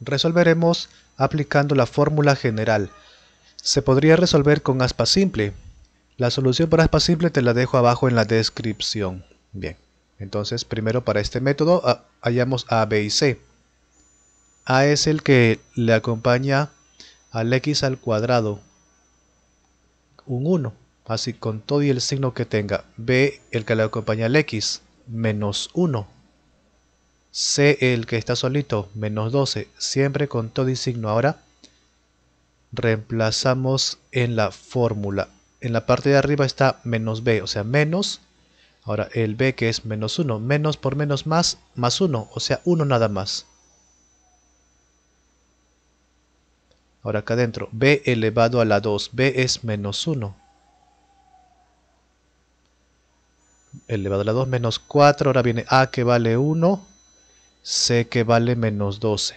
resolveremos aplicando la fórmula general. Se podría resolver con aspa simple. La solución para aspa simple te la dejo abajo en la descripción. Bien, entonces primero para este método hallamos A, B y C. A es el que le acompaña al x al cuadrado, un 1, así con todo y el signo que tenga. B el que le acompaña al x, menos 1 C el que está solito, menos 12, siempre con todo y signo. Ahora reemplazamos en la fórmula. En la parte de arriba está menos B, o sea, menos. Ahora el B que es menos 1, menos por menos más, más 1, o sea, 1 nada más. Ahora acá adentro, B elevado a la 2, B es menos 1. Elevado a la 2 menos 4, ahora viene A que vale 1 sé que vale menos 12.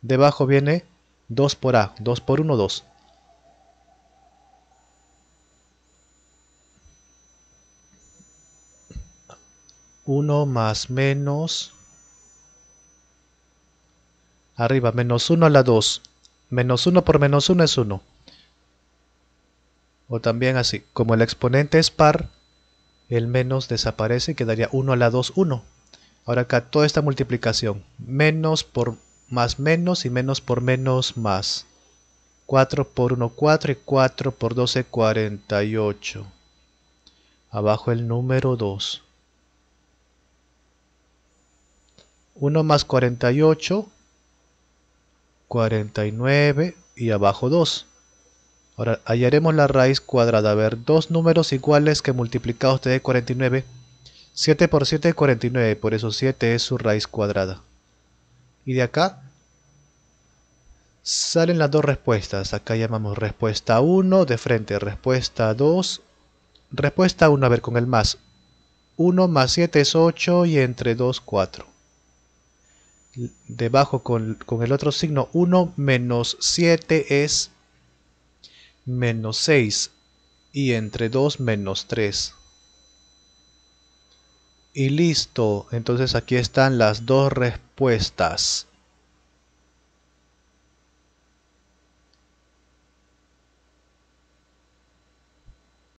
Debajo viene 2 por A, 2 por 1, 2. 1 más menos, arriba, menos 1 a la 2, menos 1 por menos 1 es 1. O también así, como el exponente es par, el menos desaparece y quedaría 1 a la 2, 1. Ahora acá toda esta multiplicación, menos por más menos y menos por menos más. 4 por 1, 4 y 4 por 12, 48. Abajo el número 2. 1 más 48, 49 y abajo 2. Ahora hallaremos la raíz cuadrada. A ver, dos números iguales que multiplicados te dé 49. 7 por 7 es 49, por eso 7 es su raíz cuadrada. Y de acá salen las dos respuestas. Acá llamamos respuesta 1 de frente, respuesta 2. Respuesta 1, a ver, con el más. 1 más 7 es 8 y entre 2, 4. Debajo con, con el otro signo, 1 menos 7 es menos 6 y entre 2 menos 3 y listo entonces aquí están las dos respuestas